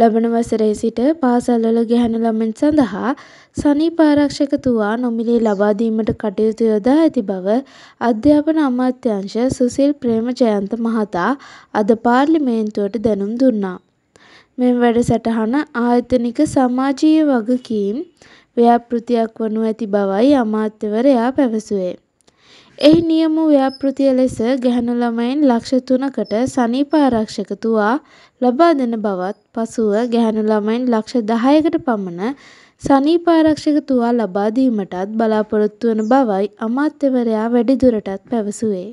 ලබන වසරේ සිට පාසල්වල ගැහැණු ළමුන් සඳහා සනීප ආරක්ෂකතුවා නොමිලේ ලබා දීමට කටයුතු යොදා ඇති බව අධ්‍යාපන අමාත්‍යාංශ සුසිල් ප්‍රේමජයන්ත මහතා අද පාර්ලිමේන්තුවට දැනුම් දුන්නා. මෙම වැඩසටහන ආයතනික සමාජීය වගකීම් ව්‍යාපෘතියක් වනු ඇති බවයි අමාත්‍යවරයා පැවසුවේ. එහි නියම ව්‍යාපෘතිය ලෙස ගැහැණු ළමයින් ලක්ෂ තුනකට සනීප ආරක්ෂක තුවා ලබා දෙන බවත් පසුව ගැහැණු ළමයින් ලක්ෂ දහයකට පමණ සනීප ආරක්ෂක තුවා ලබා දීමටත් බලාපොරොත්තු වන බවයි අමාත්‍යවරයා වැඩිදුරටත් පැවසුවේ.